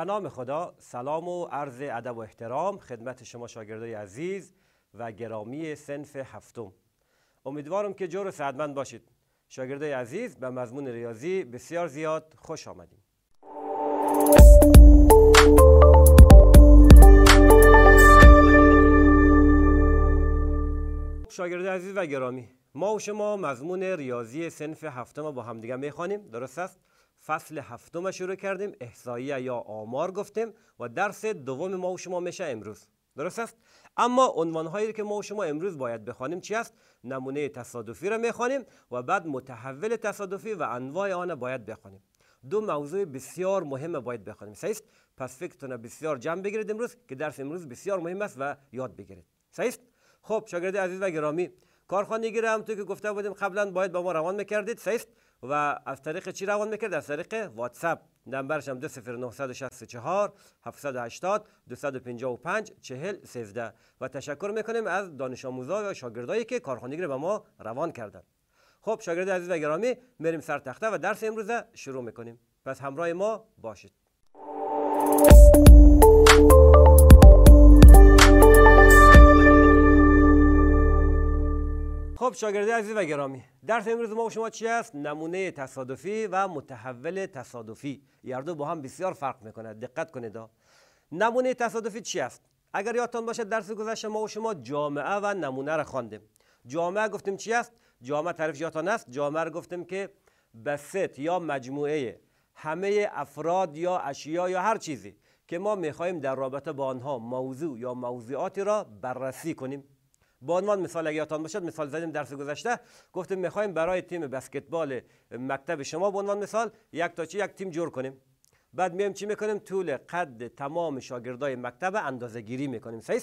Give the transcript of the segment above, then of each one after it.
به نام خدا سلام و عرض ادب و احترام خدمت شما شاگردای عزیز و گرامی سنف هفتم امیدوارم که جور سعدمند باشید شاگردای عزیز به مضمون ریاضی بسیار زیاد خوش آمدیم شاگرد عزیز و گرامی ما و شما مضمون ریاضی سنف هفتم با همدیگه میخوانیم درست است فصل هفتم شروع کردیم احصایی یا آمار گفتیم و درس دوم ما و شما میشه امروز درست است اما عنوان هایی که ما و شما امروز باید بخوانیم چی است نمونه تصادفی را میخوانیم و بعد متحول تصادفی و انواع آن باید بخوانیم دو موضوع بسیار مهم باید بخوانیم سیست پس فکرتون بسیار جمع بگیرید امروز که درس امروز بسیار مهم است و یاد بگیرید سیست خب شاگرد عزیز و گرامی کارخانه گیرم تو که گفته بودیم قبلا باید با ما روان میکردید است؟ و از طریق چی روان میکرد؟ از طریق واتساپ نمبرش هم 20964 780 255 40 13 و تشکر میکنیم از دانش آموزا و شاگردایی که کارخانگی رو به ما روان کردن خب شاگرد عزیز و گرامی میریم سر تخته و درس امروزه شروع میکنیم. پس همراه ما باشید. خب شاگرده عزیز و گرامی درس امروز ما و شما چی است نمونه تصادفی و متحول تصادفی یردو دو با هم بسیار فرق میکنه. دقت کنید نمونه تصادفی چی است اگر یادتان باشد درس گذشته ما و شما جامعه و نمونه را خواندیم جامعه گفتیم چی است جامعه تعریف یادتان است جامعه گفتیم که بست یا مجموعه همه افراد یا اشیا یا هر چیزی که ما میخواهیم در رابطه با آنها موضوع یا موضوعاتی را بررسی کنیم به عنوان مثال اگه یادتان باشد مثال زدیم درس گذشته گفتیم میخوایم برای تیم بسکتبال مکتب شما به عنوان مثال یک تا چی یک تیم جور کنیم بعد میایم چی میکنیم طول قد تمام شاگردای مکتب اندازه گیری میکنیم صحیح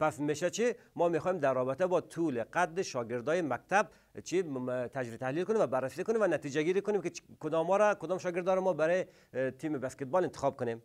پس میشه چی ما میخوایم در رابطه با طول قد شاگردای مکتب چی تجزیه تحلیل کنیم و بررسی کنیم و نتیجه گیری کنیم که کدام را کدام شاگردا ما برای تیم بسکتبال انتخاب کنیم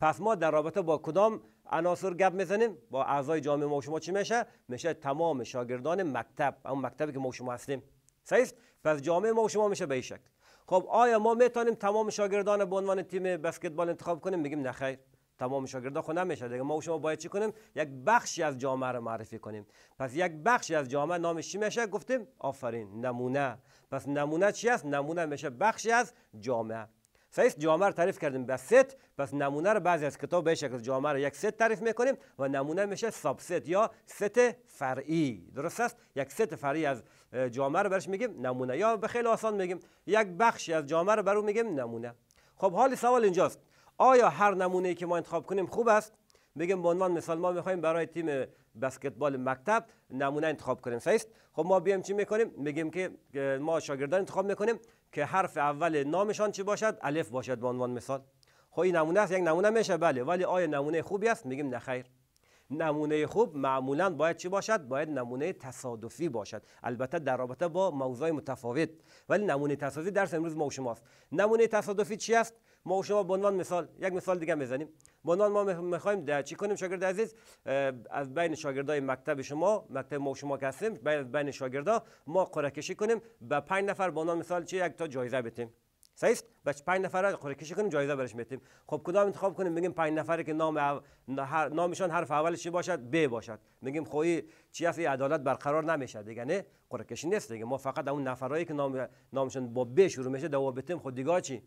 پس ما در رابطه با کدام عناصر گپ میزنیم با اعضای جامعه ما شما چی میشه میشه تمام شاگردان مکتب اون مکتبی که ما شما هستیم صحیح پس جامعه ما شما میشه به این شکل خب آیا ما میتونیم تمام شاگردان به عنوان تیم بسکتبال انتخاب کنیم میگیم نه خیر تمام شاگردان خود نمیشه دیگه ما شما باید چی کنیم یک بخشی از جامعه رو معرفی کنیم پس یک بخشی از جامعه نامش چی میشه گفتیم آفرین نمونه پس نمونه چی است نمونه میشه بخشی از جامعه سایس جامعه رو تعریف کردیم به ست پس نمونه رو بعضی از کتاب به شکل جامعه رو یک ست تعریف میکنیم و نمونه میشه ساب ست یا ست فرعی درست است یک ست فرعی از جامعه رو برش میگیم نمونه یا به خیلی آسان میگیم یک بخشی از جامعه رو برو میگیم نمونه خب حال سوال اینجاست آیا هر نمونه ای که ما انتخاب کنیم خوب است میگیم به عنوان مثال ما میخوایم برای تیم بسکتبال مکتب نمونه انتخاب کنیم است خب ما بیایم چی میکنیم میگیم که ما شاگردان انتخاب میکنیم که حرف اول نامشان چی باشد الف باشد به عنوان مثال خب این نمونه است یک نمونه میشه بله ولی آیا نمونه خوبی است میگیم نه خیر نمونه خوب معمولا باید چی باشد باید نمونه تصادفی باشد البته در رابطه با موضوع متفاوت ولی نمونه تصادفی درس امروز ما و شماست نمونه تصادفی چی است ما و شما به عنوان مثال یک مثال دیگه میزنیم به عنوان ما میخوایم چی کنیم شاگرد عزیز از بین شاگردای مکتب شما مکتب ما و شما هستیم بین شاگردا ما قرعه کشی کنیم به پنج نفر به عنوان مثال چه یک تا جایزه بدیم صحیح است پنج نفر قرعه کشی کنیم جایزه برش میتیم خب کدام انتخاب کنیم میگیم پنج نفری که نام هر... نامشان حرف اولش چی باشد ب باشد میگیم خو خب، چی است عدالت برقرار نمیشه دیگه نه قرعه کشی نیست دیگه ما فقط اون نفرایی که نام... نامشان با ب شروع میشه دوابتیم خود خب، دیگه چی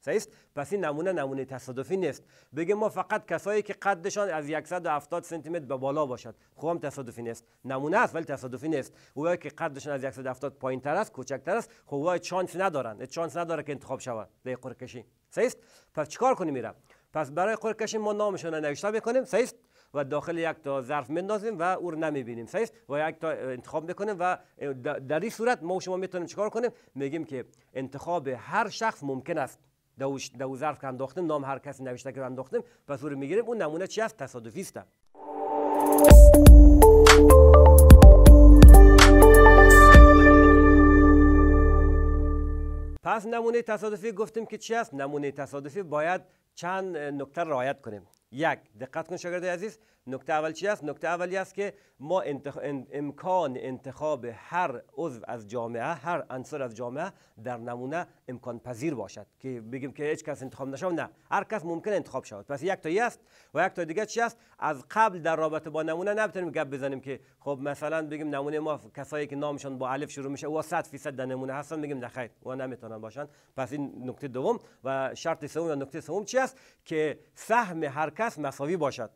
صحیح پس این نمونه نمونه تصادفی نیست بگه ما فقط کسایی که قدشان از 170 سانتی متر به بالا باشد خب هم تصادفی نیست نمونه است ولی تصادفی نیست او که قدشان از 170 پایین تر است کوچکتر است خب چانس ندارن چانس نداره که انتخاب شود به قرعه صحیح پس چیکار کنیم میرم پس برای قرعه ما نامشون رو نوشته میکنیم صحیح و داخل یک تا ظرف میندازیم و او رو نمیبینیم صحیح و یک تا انتخاب میکنیم و در این صورت ما شما میتونیم چیکار کنیم میگیم که انتخاب هر شخص ممکن است در دو ظرف که انداختیم نام هر کسی نوشته که انداختیم پس رو میگیریم اون نمونه چی است تصادفی است پس نمونه تصادفی گفتیم که چی است نمونه تصادفی باید چند نکته رعایت کنیم یک دقت کن شاگرد عزیز نکته اول چی است نکته اولی است که ما انتخ... امکان انتخاب هر عضو از جامعه هر عنصر از جامعه در نمونه امکان پذیر باشد که بگیم که هیچ کس انتخاب نشه نه هر کس ممکن انتخاب شود پس یک تا است و یک تا دیگه چی است از قبل در رابطه با نمونه نمیتونیم گپ بزنیم که خب مثلا بگیم نمونه ما کسایی که نامشان با الف شروع میشه و 100 فیصد در نمونه هستن بگیم نه و نمیتونن باشن پس این نکته دوم و شرط سوم یا نکته سوم چی است که سهم هر کس مساوی باشد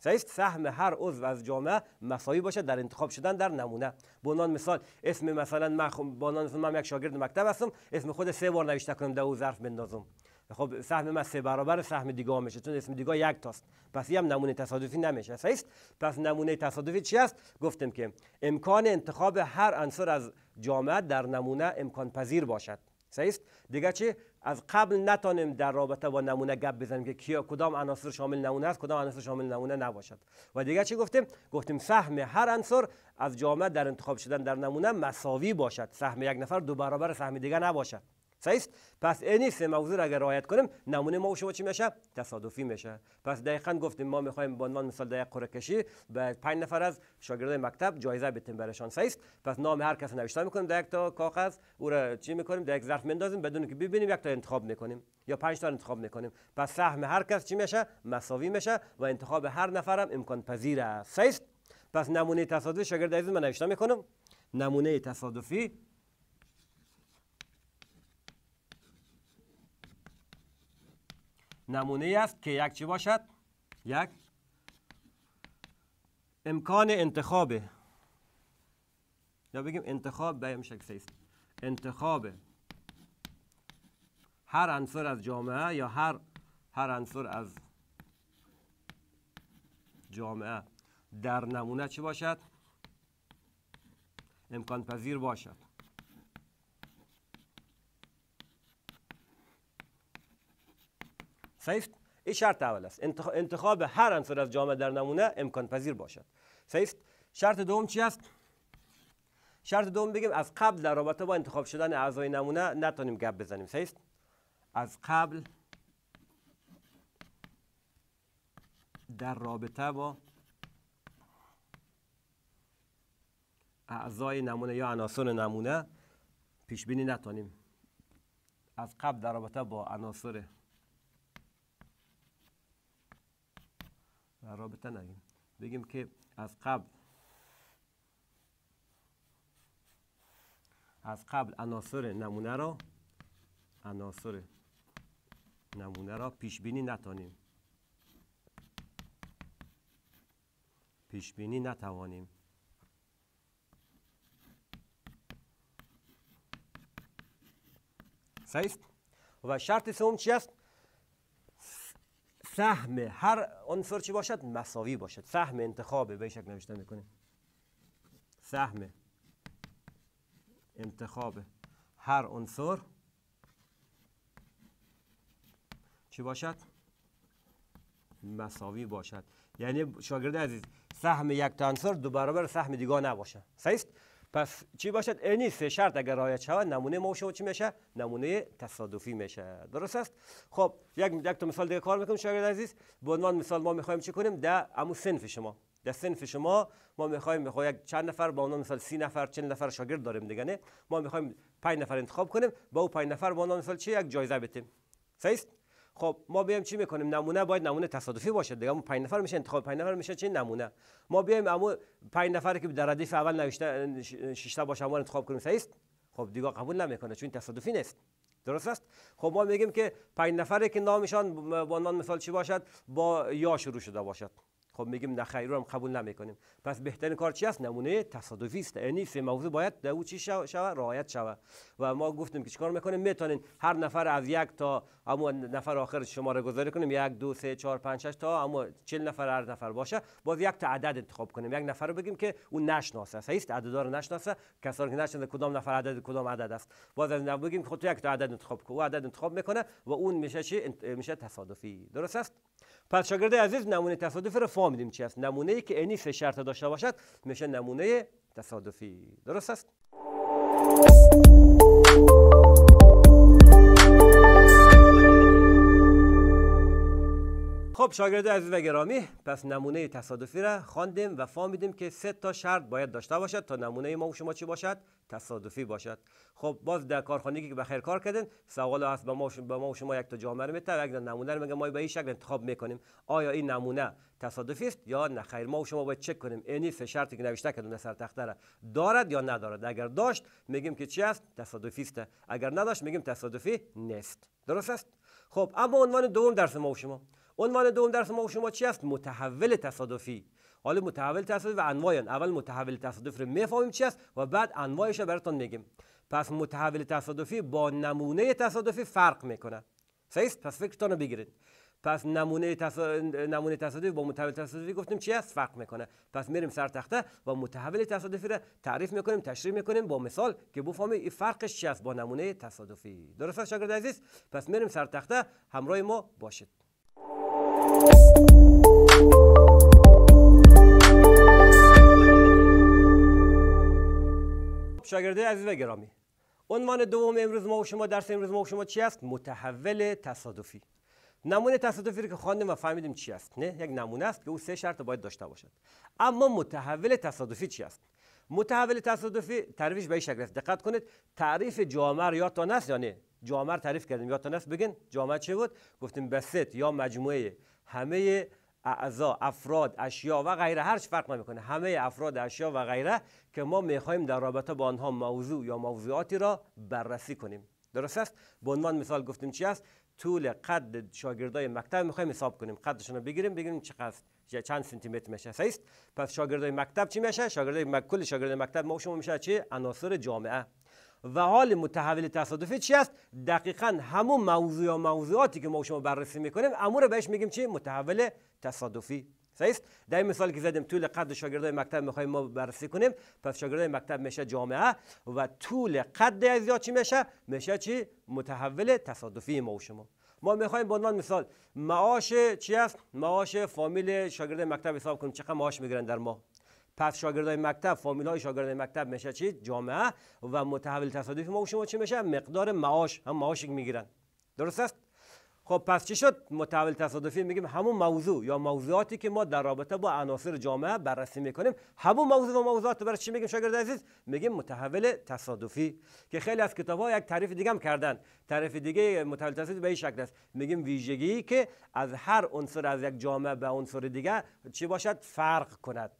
صحیح سهم هر عضو از جامعه مساوی باشد در انتخاب شدن در نمونه به عنوان مثال اسم مثلا من هم مثلا من یک شاگرد مکتب هستم اسم خود سه بار نوشته کنم در او ظرف بندازم خب سهم من سه برابر سهم دیگه میشه چون اسم دیگه یک تاست پس هم نمونه تصادفی نمیشه صحیح پس نمونه تصادفی چی است گفتم که امکان انتخاب هر عنصر از جامعه در نمونه امکان پذیر باشد صحیح دیگه چی؟ از قبل نتانیم در رابطه با نمونه گپ بزنیم که کیا کدام عناصر شامل نمونه است کدام عناصر شامل نمونه نباشد و دیگه چی گفتیم گفتیم سهم هر عنصر از جامعه در انتخاب شدن در نمونه مساوی باشد سهم یک نفر دو برابر سهم دیگه نباشد صحیح پس این سه موضوع را اگر رعایت کنیم نمونه ما و شما چی میشه تصادفی میشه پس دقیقا گفتیم ما میخوایم به عنوان مثال دقیق قرعه کشی به 5 نفر از شاگردان مکتب جایزه بدیم برایشان صحیح پس نام هر کس نوشته میکنیم در یک تا کاغذ او را چی میکنیم در یک ظرف میندازیم بدون که ببینیم یک تا انتخاب میکنیم یا پنج تا انتخاب میکنیم پس سهم هر کس چی میشه مساوی میشه و انتخاب هر نفرم امکان پذیر است پس نمونه تصادفی شاگرد عزیز من نوشته میکنم نمونه تصادفی نمونه است که یک چی باشد یک امکان انتخابه. یا بگیم انتخاب به شکل است انتخاب هر عنصر از جامعه یا هر هر عنصر از جامعه در نمونه چی باشد امکان پذیر باشد سیفت این شرط اول است انتخاب هر عنصر از جامعه در نمونه امکان پذیر باشد سیست شرط دوم چی است شرط دوم بگیم از قبل در رابطه با انتخاب شدن اعضای نمونه نتونیم گپ بزنیم سیست از قبل در رابطه با اعضای نمونه یا عناصر نمونه پیش بینی نتونیم. از قبل در رابطه با عناصر رابطه نگیم بگیم که از قبل از قبل عناصر نمونه را عناصر نمونه را پیش بینی نتانیم پیش بینی نتوانیم صحیح و شرط سوم چی است سهم هر عنصر چی باشد مساوی باشد سهم انتخابه به شکل نوشته میکنه سهم انتخاب هر عنصر چی باشد مساوی باشد یعنی شاگرد عزیز سهم یک عنصر دو برابر سهم دیگه نباشه صحیح پس چی باشد اینی سه شرط اگر رعایت شود نمونه ما شما چی میشه نمونه تصادفی میشه درست است خب یک یک تا مثال دیگه کار میکنیم شاگرد عزیز به عنوان مثال ما میخوایم چی کنیم ده امو سنف شما در سنف شما ما میخوایم میخوایم چند نفر با اونا مثال سی نفر چند نفر شاگرد داریم دیگه نه ما میخوایم پنج نفر انتخاب کنیم با او پنج نفر با اونا مثال چی یک جایزه بتیم صحیح خب ما بیایم چی میکنیم نمونه باید نمونه تصادفی باشه دیگه اون 5 نفر میشه انتخاب 5 نفر میشه چه نمونه ما بیایم اما 5 نفر که در ردیف اول نوشته 6 تا باشه ما انتخاب کنیم صحیح است؟ خب دیگه قبول نمیکنه چون تصادفی نیست درست است خب ما میگیم که 5 نفری که نامشان با نام مثال چی باشد با یا شروع شده باشد خب میگیم خیر رو هم قبول نمیکنیم پس بهترین کار چی است نمونه تصادفی است یعنی سه موضوع باید در او چی شود رعایت شود و ما گفتیم که چیکار میکنیم میتونین هر نفر از یک تا اما نفر آخر شماره گذاری کنیم یک دو سه چهار پنج شش تا اما چل نفر هر نفر باشه باز یک تا عدد انتخاب کنیم یک نفر رو بگیم که او نشناسه است هیست رو نشناسه کسانی که نشناسه کدام نفر عدد کدام عدد است باز از بگیم خود خب یک تا عدد انتخاب کن او عدد انتخاب میکنه و اون میشه چی میشه تصادفی درست است پس شاگرد عزیز نمونه تصادفی رو فهمیدیم چی است نمونه ای که انی سه شرط داشته باشد میشه نمونه تصادفی درست است خب شاگرد عزیز و گرامی پس نمونه تصادفی را خواندیم و فهمیدیم که سه تا شرط باید داشته باشد تا نمونه ما و شما چی باشد تصادفی باشد خب باز در کارخانه که بخیر کار کردن سوال هست به ما و شما, ما یک تا جامعه رو میتر یک نمونه رو میگه ما به این شکل انتخاب میکنیم آیا این نمونه تصادفی است یا نه خیر ما و شما باید چک کنیم اینی سه شرطی که نوشته کردن سر تخته را دارد یا ندارد اگر داشت میگیم که چی است تصادفی است اگر نداشت میگیم تصادفی نیست درست است خب اما عنوان دوم درس ما و شما عنوان دوم درس ما و شما چی است متحول تصادفی حالا متحول تصادفی و آن اول متحول تصادف رو میفهمیم چی است و بعد انواعش رو براتون میگیم پس متحول تصادفی با نمونه تصادفی فرق میکنه صحیح پس فکرتون رو بگیرید پس نمونه نمونه تصادفی با متحول تصادفی گفتیم چی است فرق میکنه پس میریم سر تخته و متحول تصادفی را تعریف میکنیم تشریح میکنیم با مثال که بفهمی این فرقش چی است با نمونه تصادفی درست است شاگرد عزیز پس میریم سر تخته همراه ما باشید شاگرده عزیز و گرامی عنوان دوم امروز ما و شما درس امروز ما و شما چی است متحول تصادفی نمونه تصادفی رو که خواندیم و فهمیدیم چی است نه یک نمونه است که او سه شرط باید داشته باشد اما متحول تصادفی چی است متحول تصادفی تعریفش به این شکل است دقت کنید تعریف جامر یادتان است یا نه جامر تعریف کردیم یادتان است بگین جامعه چی بود گفتیم به ست یا مجموعه همه اعضا افراد اشیا و غیره هرچ فرق نمیکنه همه افراد اشیا و غیره که ما میخواهیم در رابطه با آنها موضوع یا موضوعاتی را بررسی کنیم درست است به عنوان مثال گفتیم چی است طول قد شاگردای مکتب میخوایم حساب کنیم قدشون رو بگیریم بگیریم چقدر چند سانتی متر میشه صحیح پس شاگردای مکتب چی میشه شاگردای مک... کل شاگردای مکتب ما شما میشه چی عناصر جامعه و حال متحول تصادفی چی است دقیقا همون موضوع یا موضوعاتی که ما شما بررسی میکنیم امور بهش میگیم چی متحول تصادفی است در این مثال که زدیم طول قد شاگردای مکتب میخوایم ما بررسی کنیم پس شاگردای مکتب میشه جامعه و طول قد از زیاد چی میشه میشه چی متحول تصادفی ما شما ما میخوایم به عنوان مثال معاش چی است معاش فامیل شاگرد مکتب حساب کنیم چقدر معاش میگیرن در ما؟ پس شاگردای مکتب فامیلای شاگردای مکتب میشه چی جامعه و متحول تصادفی ما و شما چی میشه مقدار معاش هم معاشی میگیرن درست است خب پس چی شد متحول تصادفی میگیم همون موضوع یا موضوعاتی که ما در رابطه با عناصر جامعه بررسی میکنیم همون موضوع و موضوعات رو برای چی میگیم شاگرد عزیز میگیم متحول تصادفی که خیلی از کتابها یک تعریف دیگه هم کردن تعریف دیگه متحول تصادفی به این شکل است میگیم ویژگی که از هر عنصر از یک جامعه به عنصر دیگه چی باشد فرق کند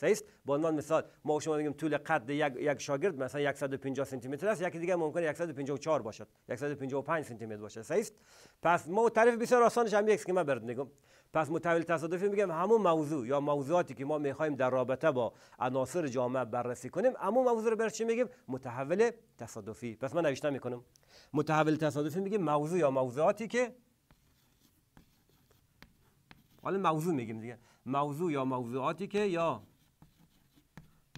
صحیح است عنوان مثال ما شما میگیم طول قد یک یک شاگرد مثلا 150 سانتی متر است یکی دیگه ممکن 154 باشد 155 سانتی متر باشد صحیح است پس ما تعریف بسیار آسانش هم یک که من برد میگم پس متحول تصادفی میگم همون موضوع یا موضوعاتی که ما میخوایم در رابطه با عناصر جامعه بررسی کنیم همون موضوع رو بر چی میگیم متحول تصادفی پس من نوشته میکنم متحول تصادفی میگیم موضوع یا موضوعاتی که حالا موضوع میگیم دیگه موضوع یا موضوعاتی که یا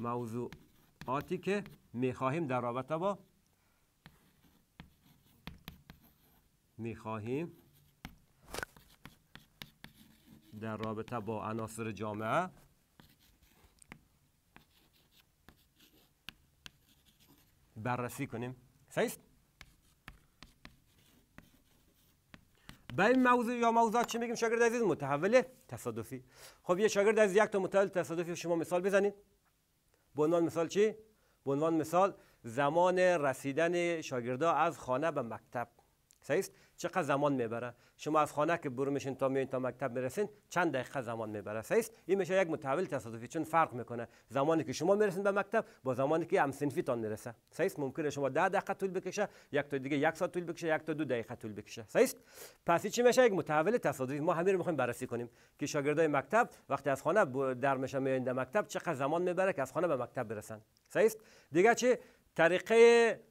موضوعاتی که میخواهیم در رابطه با میخواهیم در رابطه با عناصر جامعه بررسی کنیم صحیح به این موضوع یا موضوعات چی میگیم شاگرد عزیز متحول تصادفی خب یه شاگرد از یک تا متحول تصادفی شما مثال بزنید به عنوان مثال چی؟ به عنوان مثال زمان رسیدن شاگردا از خانه به مکتب سیست چقدر زمان میبره شما از خانه که برو میشین تا میین تا مکتب میرسین چند دقیقه زمان میبره سیست این میشه یک متحول تصادفی چون فرق میکنه زمانی که شما میرسین به مکتب با زمانی که هم تان میرسه سیست ممکنه شما 10 دقیقه طول بکشه یک تا دیگه یک ساعت طول بکشه یک تا دو دقیقه طول بکشه سیست پس چی میشه یک متحول تصادفی ما همین رو میخوایم بررسی کنیم که شاگردای مکتب وقتی از خانه در میشن میان به مکتب چقدر زمان میبره که از خانه به مکتب برسن سیست دیگه چی طریقه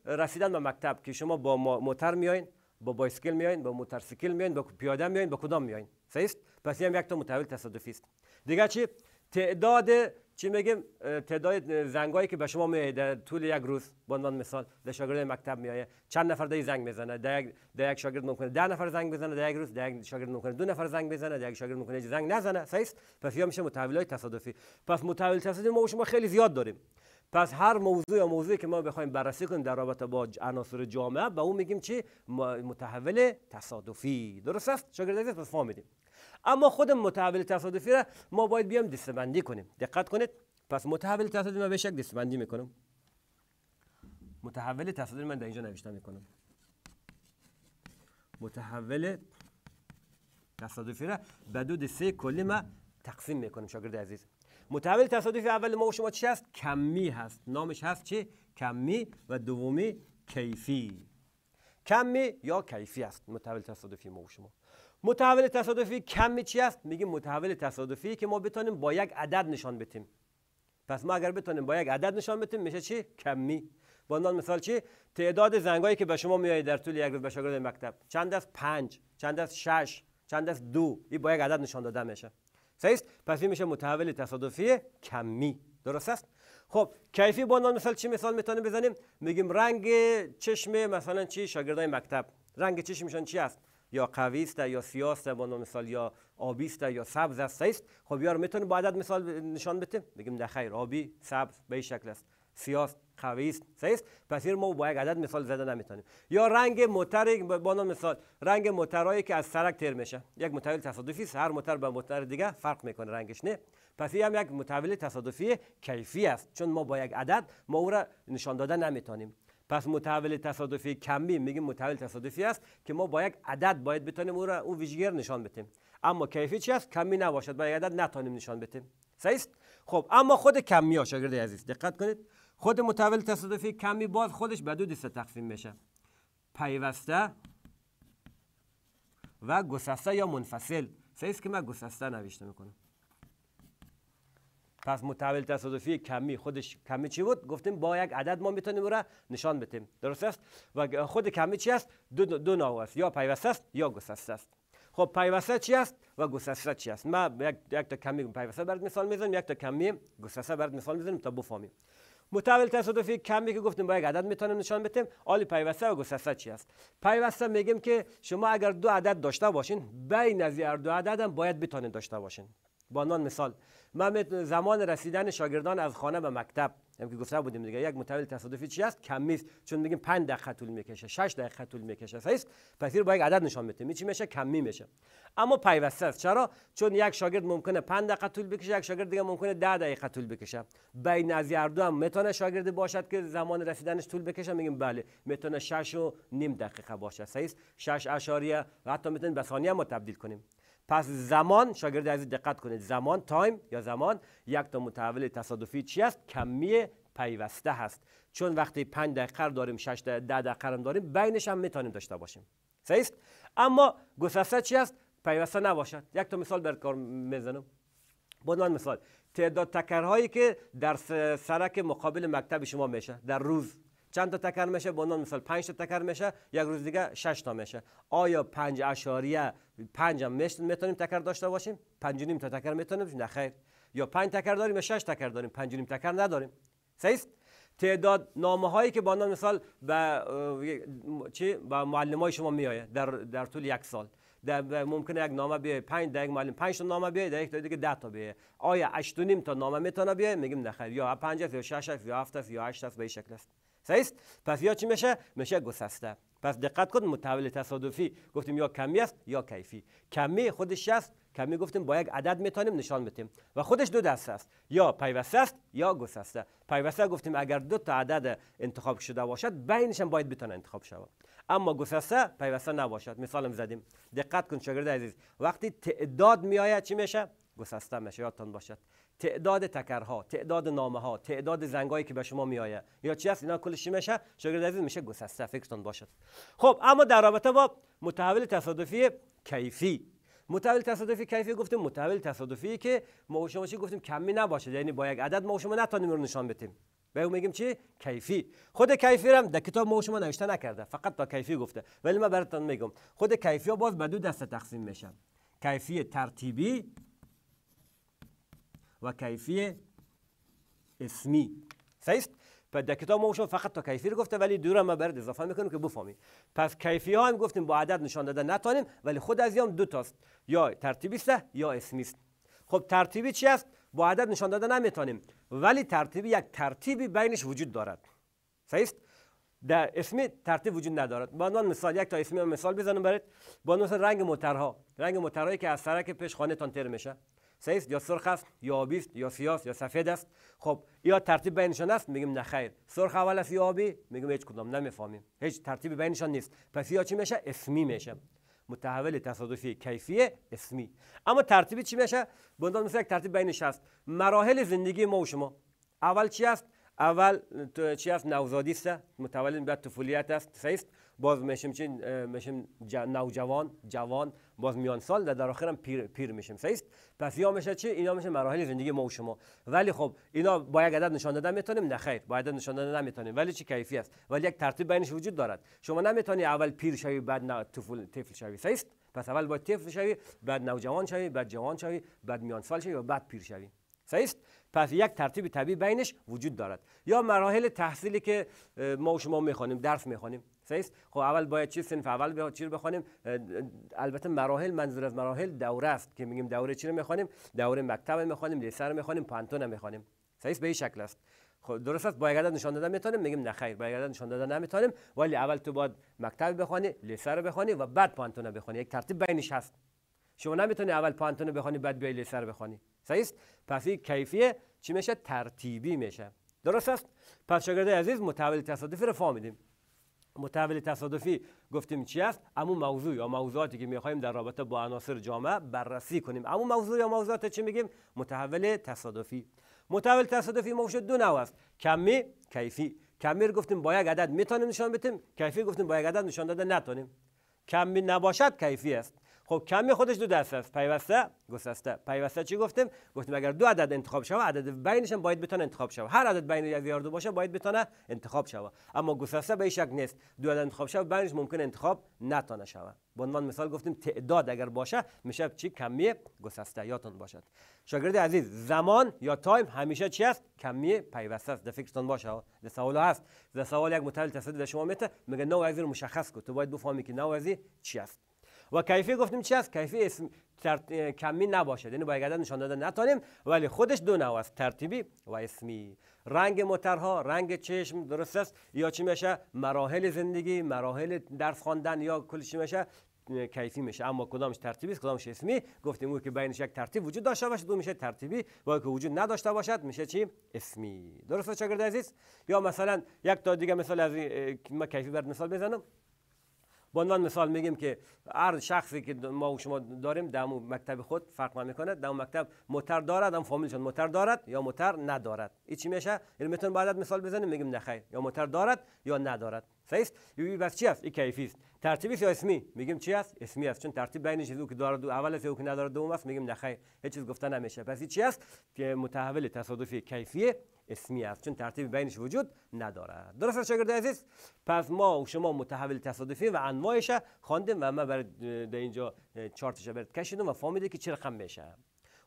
رسیدن به مکتب که شما با موتر میایین با بایسکل میایین با موتورسیکل میایین با پیاده میاین، با کدام میاین. صحیح است پس این هم یک تا متحول تصادفی است دیگه چی تعداد چی میگیم تعداد زنگایی که به شما میایه در طول یک روز به عنوان مثال در شاگرد مکتب میایه چند نفر دای زنگ میزنه ده یک یک شاگرد ممکنه ده نفر زنگ بزنه در یک روز در یک شاگرد ممکنه دو نفر زنگ بزنه در یک شاگرد ممکنه زنگ نزنه صحیح است پس یا میشه های تصادفی پس متحول تصادفی ما شما خیلی زیاد داریم پس هر موضوع یا موضوعی که ما بخوایم بررسی کنیم در رابطه با عناصر جامعه به اون میگیم چی متحول تصادفی درست است شاگرد عزیز پس فهمیدیم اما خود متحول تصادفی را ما باید بیام دسته بندی کنیم دقت کنید پس متحول تصادفی من به شکل دسته میکنم متحول تصادفی من در اینجا نوشته میکنم متحول تصادفی را به دو دسته کلی ما تقسیم میکنیم شاگرد عزیز متحول تصادفی اول ما و شما چی هست کمی هست نامش هست چی کمی و دومی کیفی کمی یا کیفی است متحول تصادفی ما و شما متحول تصادفی کمی چی است میگیم متحول تصادفی که ما بتونیم با یک عدد نشان بدیم پس ما اگر بتونیم با یک عدد نشان بدیم میشه چی کمی با مثال چی تعداد زنگایی که به شما میای در طول یک روز به شاگرد مکتب چند از پنج چند از شش چند از دو این با یک عدد نشان داده میشه صحیح پس این میشه متحول تصادفی کمی درست است خب کیفی با مثال چی مثال میتونیم بزنیم میگیم رنگ چشم مثلا چی شاگردای مکتب رنگ چشمشان چی است یا قوی است یا سیاه است با مثال یا آبی است یا سبز است خب یار میتونیم با عدد مثال نشان بده میگیم نه خیر آبی سبز به شکل است سیاست قوی است صحیح است پس ما با یک عدد مثال زده نمیتونیم یا رنگ متر با مثال رنگ مترایی که از سرک تر میشه یک متحول تصادفی است هر متر به متر دیگه فرق میکنه رنگش نه پس این هم یک متحول تصادفی کیفی است چون ما با یک عدد ما او را نشان داده نمیتونیم پس متحول تصادفی کمی میگیم متحول تصادفی است که ما با یک عدد باید بتونیم او را او ویژگی نشان بدیم اما کیفی چی است کمی نباشد با یک عدد نتونیم نشان بدیم صحیح خب اما خود کمی ها شاگرد عزیز دقت کنید خود متول تصادفی کمی باز خودش به دو دسته تقسیم میشه پیوسته و گسسته یا منفصل سیست که من گسسته نوشته میکنم پس متول تصادفی کمی خودش کمی چی بود گفتیم با یک عدد ما میتونیم را نشان بتیم. درست است و خود کمی چی است دو, دو نوع است یا پیوسته است یا گسسته است خب پیوسته چی است و گسسته چی است من یک, یک تا کمی پیوسته برات مثال میزنم یک تا کمی گسسته برات مثال میزنم تا بفهمیم متول تصادفی کمی که گفتیم با یک عدد میتونیم نشان بتیم آلی پیوسته و گسسته چی است پیوسته میگیم که شما اگر دو عدد داشته باشین بین از دو عدد هم باید بتونید داشته باشین با عنوان مثال من زمان رسیدن شاگردان از خانه به مکتب هم یعنی که گفته بودیم دیگه یک متول تصادفی چی است کم نیست چون میگیم 5 دقیقه طول میکشه 6 دقیقه طول میکشه فیس پسیر با یک عدد نشان میتیم چی میشه کمی میشه اما پیوسته است چرا چون یک شاگرد ممکنه 5 دقیقه طول بکشه یک شاگرد دیگه ممکنه 10 دقیقه طول بکشه بین از هر دو هم میتونه شاگردی باشد که زمان رسیدنش طول بکشه میگیم بله میتونه 6 و نیم دقیقه باشه است 6 اشاریه حتی میتونیم به ثانیه هم تبدیل کنیم پس زمان شاگرد عزیز دقت کنید زمان تایم یا زمان یک تا متحول تصادفی چی است کمی پیوسته هست چون وقتی 5 دقیقه داریم 6 ده دقیقه داریم بینش هم میتونیم داشته باشیم صحیح اما گسسته چی است پیوسته نباشد یک تا مثال بر کار میزنم عنوان مثال تعداد تکرهایی که در سرک مقابل مکتب شما میشه در روز چند تا تکر میشه به عنوان مثال 5 تا تکر میشه یک روز دیگه 6 تا میشه آیا 5 اشاریه 5 هم میتونیم تکر داشته باشیم 5 نیم تا تکر میتونیم نه خیر یا 5 تکر داریم یا 6 تکر داریم 5 نیم تکر نداریم صحیح تعداد نامه هایی که به عنوان مثال به چی به معلم های شما میآید در در طول یک سال در ممکنه یک نامه بیای 5 دقیقه معلم 5 تا نامه بیای در یک تا دیگه 10 تا بیای آیا 8 تا نیم تا نامه میتونه بیای میگیم نه خیر یا 5 یا 6 یا 7 یا 8 به شکل است است پس یا چی میشه میشه گسسته پس دقت کن متحول تصادفی گفتیم یا کمی است یا کیفی کمی خودش است کمی گفتیم با یک عدد میتونیم نشان بدیم و خودش دو دست است یا پیوسته است یا گسسته پیوسته گفتیم اگر دو تا عدد انتخاب شده باشد بینش باید بتونه انتخاب شود اما گسسته پیوسته نباشد مثالم زدیم دقت کن شاگرد عزیز وقتی تعداد میآید چی میشه گسسته میشه یادتان باشد تعداد تکرها تعداد نامه ها تعداد زنگایی که به شما میآید یا چی هست اینا کلش میشه شاگرد عزیز میشه گسسته فکرتون باشد خب اما در رابطه با متحول تصادفی کیفی متحول تصادفی کیفی گفتیم متحول تصادفی که ما شما چی گفتیم کمی نباشه یعنی با یک عدد ما و شما نتونیم رو نشان بدیم به اون میگیم چی کیفی خود کیفی هم در کتاب ما شما نوشته نکرده فقط با کیفی گفته ولی من براتون میگم خود کیفی ها باز به دو دسته تقسیم میشن کیفی ترتیبی و کیفی اسمی سیست پس در کتاب ما شما فقط تا کیفی رو گفته ولی دور ما برد اضافه میکنیم که بفهمیم پس کیفی ها هم گفتیم با عدد نشان دادن نتانیم ولی خود از هم دو تاست یا ترتیبی است یا اسمی است خب ترتیبی چی است با عدد نشان داده نمیتانیم ولی ترتیبی یک ترتیبی بینش وجود دارد صحیح در اسمی ترتیب وجود ندارد با عنوان مثال یک تا اسمی مثال بزنم برات با عنوان رنگ موترها رنگ موترهایی که از سرک پیش خانه تان تر میشه سیست یا سرخ است یا آبی است یا سیاس یا سفید است خب یا ترتیب بینشان است میگیم نه خیر سرخ اول است یا آبی میگیم هیچ کدام نمیفهمیم هیچ ترتیب بینشان نیست پس یا چی میشه اسمی میشه متحول تصادفی کیفیه، اسمی اما ترتیبی چی میشه بندان مثل یک ترتیب بینش است. مراحل زندگی ما و شما اول چی است اول چی است نوزادی است متولد بعد طفولیت است سیست باز میشیم چی میشیم نوجوان جوان باز میان سال و در آخر پیر, پیر میشیم است پس یا میشه چی اینا میشه مراحل زندگی ما و شما ولی خب اینا با یک عدد نشان دادن میتونیم نه خیر با عدد نشان دادن نمیتونیم ولی چی کیفی است ولی یک ترتیب بینش وجود دارد شما نمیتونی اول پیر شوی بعد طفل طفل شوی است پس اول باید طفل شوی بعد نوجوان شوی بعد جوان شوی بعد میان سال شوی و بعد پیر شوی صحیح پس یک ترتیب طبیعی بینش وجود دارد یا مراحل تحصیلی که ما و شما میخوانیم درس میخوانیم سیست خب اول باید چی سنف اول به چی رو بخوانیم البته مراحل منظور از مراحل دوره است که میگیم دوره چی رو میخوانیم دوره مکتب میخوانیم لیسه رو میخوانیم پانتون رو میخوانیم سیست به این شکل است خب درست است باید نشان دادن میتونیم میگیم نه خیر باید نشان دادن نمیتونیم ولی اول تو باید مکتب بخوانی لیسه رو بخوانی و بعد پانتون رو بخوانی یک ترتیب بینش هست شما نمیتونی اول پانتون رو بخوانی بعد بیای لیسه رو بخوانی صحیح پس این کیفیه چی میشه ترتیبی میشه درست است پس شاگرد عزیز متولد تصادفی رو فهمیدیم متحول تصادفی گفتیم چی است اما موضوع یا موضوعاتی که میخوایم در رابطه با عناصر جامعه بررسی کنیم اما موضوع یا موضوعات چی میگیم متحول تصادفی متحول تصادفی موجود دو نوع است کمی کیفی کمی رو گفتیم با یک عدد میتونیم نشان بدیم کیفی گفتیم با یک عدد نشان داده نتونیم کمی نباشد کیفی است خب کمی خودش دو دست است پیوسته گسسته پیوسته چی گفتیم گفتیم اگر دو عدد انتخاب شوه عدد بینش هم باید بتونه انتخاب شوه هر عدد بین یک یار دو باشه باید بتونه انتخاب شوه اما گسسته به شک نیست دو عدد انتخاب شوه بینش ممکن انتخاب نتونه شوه به عنوان مثال گفتیم تعداد اگر باشه میشه چی کمی گسسته یادتون باشد شاگرد عزیز زمان یا تایم همیشه چی است کمی پیوسته است فکرتون باشه ده سوال هست ده سوال یک متعلق تصدی شما میته میگه نو از مشخص کو تو باید بفهمی که نوع چی است و کیفی گفتیم چی است کیفی اسم ترت... کمی نباشد یعنی باید نشان داده نتانیم ولی خودش دو نوع است ترتیبی و اسمی رنگ موترها رنگ چشم درست است یا چی میشه مراحل زندگی مراحل درس خواندن یا کل چی میشه کیفی میشه اما کدامش ترتیبی است کدامش اسمی گفتیم او که بینش یک ترتیب وجود داشته باشد دو میشه ترتیبی و که وجود نداشته باشد میشه چی اسمی درست شاگرد عزیز یا مثلا یک تا دیگه مثال از کیفی بر مثال بزنم به عنوان مثال میگیم که هر شخصی که ما و شما داریم در مکتب خود فرق میکنه در مکتب متر دارد هم فامیلشون موتر دارد یا متر ندارد این چی میشه یعنی میتون بعد مثال بزنیم میگیم نخیر یا متر دارد یا ندارد صحیح یی بس چی است این کیفی است ترتیبی یا اسمی میگیم چی است اسمی است چون ترتیب بین چیزی که دارد و اول است که ندارد دوم است میگیم نخیر هیچ چیز گفته نمیشه پس چی است که متحول تصادفی کیفیه اسمی است چون ترتیب بینش وجود نداره درست است شاگرد عزیز پس ما و شما متحول تصادفی و انواعش خواندیم و ما بر در اینجا چارتش برد کشیدم و فهمیدیم که چه رقم میشه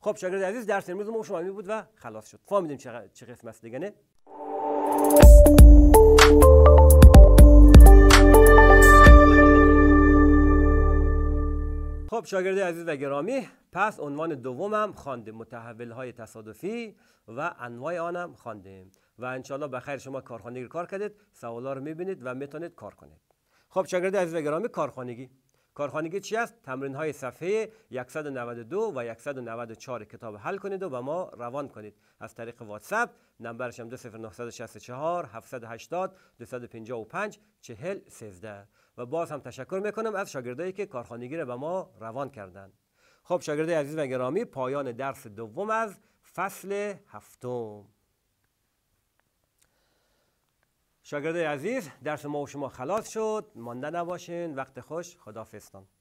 خب شاگرد عزیز درس امروز ما شما بود و خلاص شد فهمیدیم چه چه قسم است دیگه نه خب شاگرد عزیز و گرامی پس عنوان دومم خواندیم متحول های تصادفی و انواع آنم خواندیم و انشالله به خیر شما کارخانگی کار کردید سوالا رو میبینید و میتونید کار کنید خب شاگرد عزیز و گرامی کارخانگی کارخانگی چی است تمرین های صفحه 192 و 194 کتاب حل کنید و به ما روان کنید از طریق واتساپ نمبرش هم 20964 780 255 40 13 و باز هم تشکر میکنم از شاگردایی که کارخانگی را به ما روان کردند خب شاگرد عزیز و گرامی پایان درس دوم از فصل هفتم شاگرده عزیز درس ما و شما خلاص شد مانده نباشین وقت خوش خدافستان